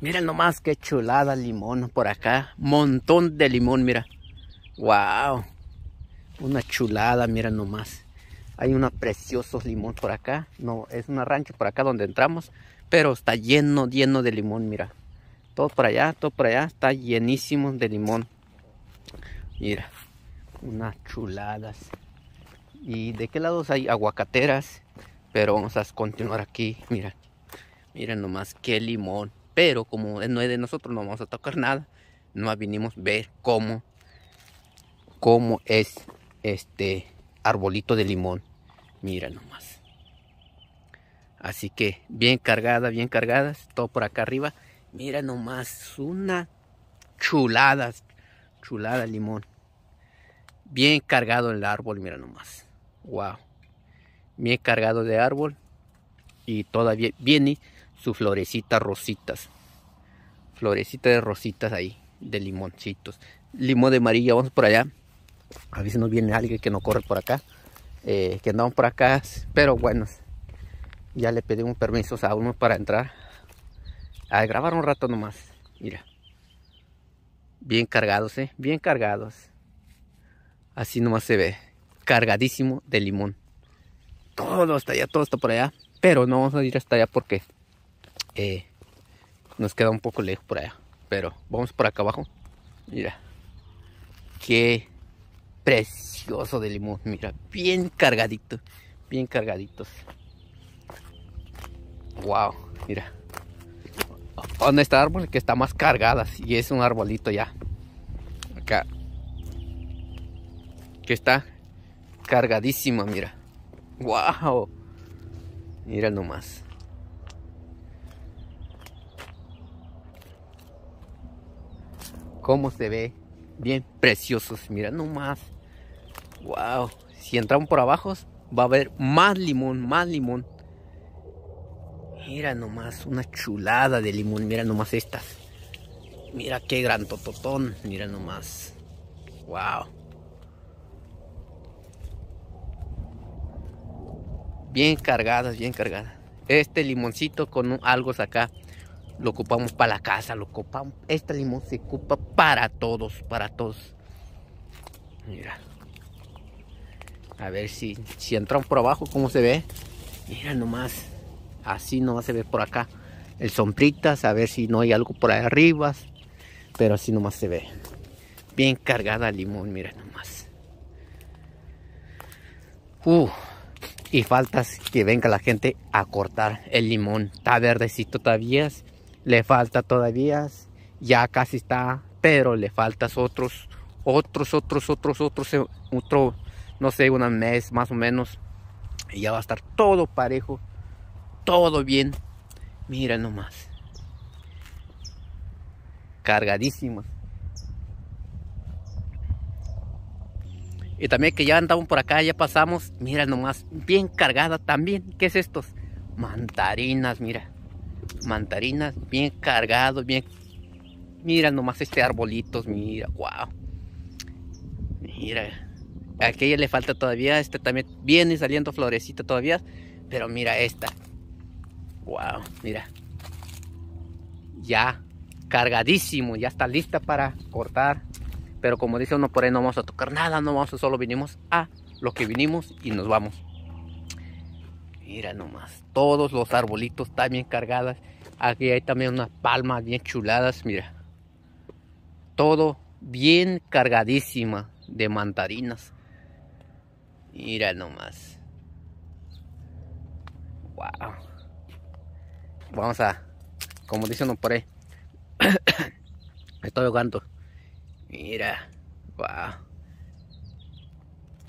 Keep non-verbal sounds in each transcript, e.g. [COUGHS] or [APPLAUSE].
Miren nomás qué chulada limón por acá. Montón de limón, mira. Wow. Una chulada, mira nomás. Hay unos preciosos limón por acá. No, es una rancho por acá donde entramos. Pero está lleno, lleno de limón, mira. Todo por allá, todo por allá. Está llenísimo de limón. Mira. Unas chuladas. Y de qué lados hay aguacateras. Pero vamos a continuar aquí. Mira. Miren nomás qué limón pero como no es de nosotros, no vamos a tocar nada. no vinimos a ver cómo, cómo es este arbolito de limón. Mira nomás. Así que bien cargada, bien cargada. todo por acá arriba. Mira nomás, una chulada, chulada limón. Bien cargado el árbol, mira nomás. Wow. Bien cargado de árbol. Y todavía viene su florecita rositas. Florecita de rositas ahí, de limoncitos. Limón de amarilla, vamos por allá. A veces nos viene alguien que no corre por acá. Eh, que andamos por acá, pero bueno, ya le pedimos permisos a uno para entrar a grabar un rato nomás. Mira, bien cargados, eh, bien cargados. Así nomás se ve, cargadísimo de limón. Todo está allá, todo está por allá, pero no vamos a ir hasta allá porque nos queda un poco lejos por allá. Pero vamos por acá abajo. Mira. Qué precioso de limón. Mira, bien cargadito. Bien cargaditos. Wow, mira. ¿Dónde está el árbol? Que está más cargada. Y es un arbolito ya. Acá. Que está cargadísima, mira. Wow. Mira nomás. cómo se ve. Bien preciosos. Mira nomás. Wow. Si entramos por abajo, va a haber más limón, más limón. Mira nomás, una chulada de limón. Mira nomás estas. Mira qué gran tototón. Mira nomás. Wow. Bien cargadas, bien cargadas. Este limoncito con algo acá lo ocupamos para la casa, lo ocupamos. Este limón se ocupa para todos, para todos. Mira. A ver si, si entramos por abajo, ¿cómo se ve? Mira nomás. Así nomás se ve por acá. El sombritas, a ver si no hay algo por ahí arriba. Pero así nomás se ve. Bien cargada el limón, mira nomás. Uh, y faltas que venga la gente a cortar el limón. Está verdecito todavía le falta todavía, ya casi está, pero le faltas otros, otros, otros, otros, otros, eh, otro, no sé, un mes más o menos. Y ya va a estar todo parejo, todo bien. Mira nomás. Cargadísima. Y también que ya andamos por acá, ya pasamos. Mira nomás, bien cargada también. ¿Qué es estos? Mantarinas, mira mantarinas bien cargados, bien... Mira nomás este arbolitos, mira, wow. Mira, aquella le falta todavía, este también viene saliendo florecita todavía, pero mira esta. Wow, mira. Ya cargadísimo, ya está lista para cortar. Pero como dice uno por ahí, no vamos a tocar nada, no vamos a, solo vinimos a lo que vinimos y nos vamos. Mira nomás, todos los arbolitos están bien cargadas. Aquí hay también unas palmas bien chuladas, mira. Todo bien cargadísima de mandarinas. Mira nomás. Wow. Vamos a, como dicen por ahí, [COUGHS] estoy jugando. Mira, wow.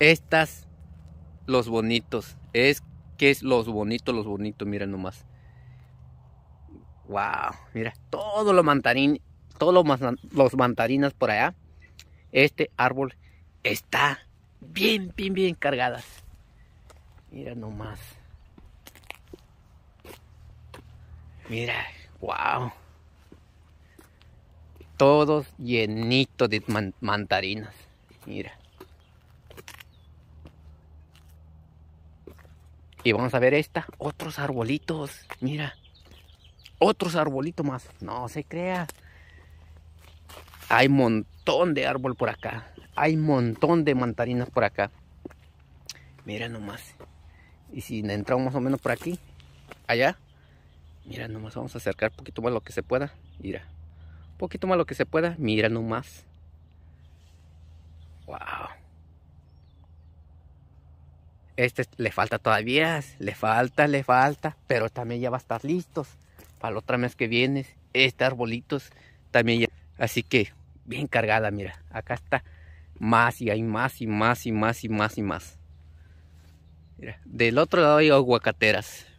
Estas, los bonitos, es que es los bonitos, los bonitos, Mira nomás. Wow, mira, Todos los mantarín, todos lo los mandarinas por allá. Este árbol está bien, bien, bien cargadas. Mira nomás. Mira, wow. Todos llenitos de mandarinas Mira. Y vamos a ver esta. Otros arbolitos. Mira. Otros arbolitos más. No se crea. Hay montón de árbol por acá. Hay montón de mantarinas por acá. Mira nomás. Y si entramos más o menos por aquí. Allá. Mira nomás. Vamos a acercar un poquito más lo que se pueda. Mira. Un poquito más lo que se pueda. Mira nomás. Wow. Este le falta todavía, le falta, le falta, pero también ya va a estar listos para el otro mes que viene. Este arbolitos también ya. Así que bien cargada, mira, acá está más y hay más y más y más y más y más. Mira, del otro lado hay aguacateras.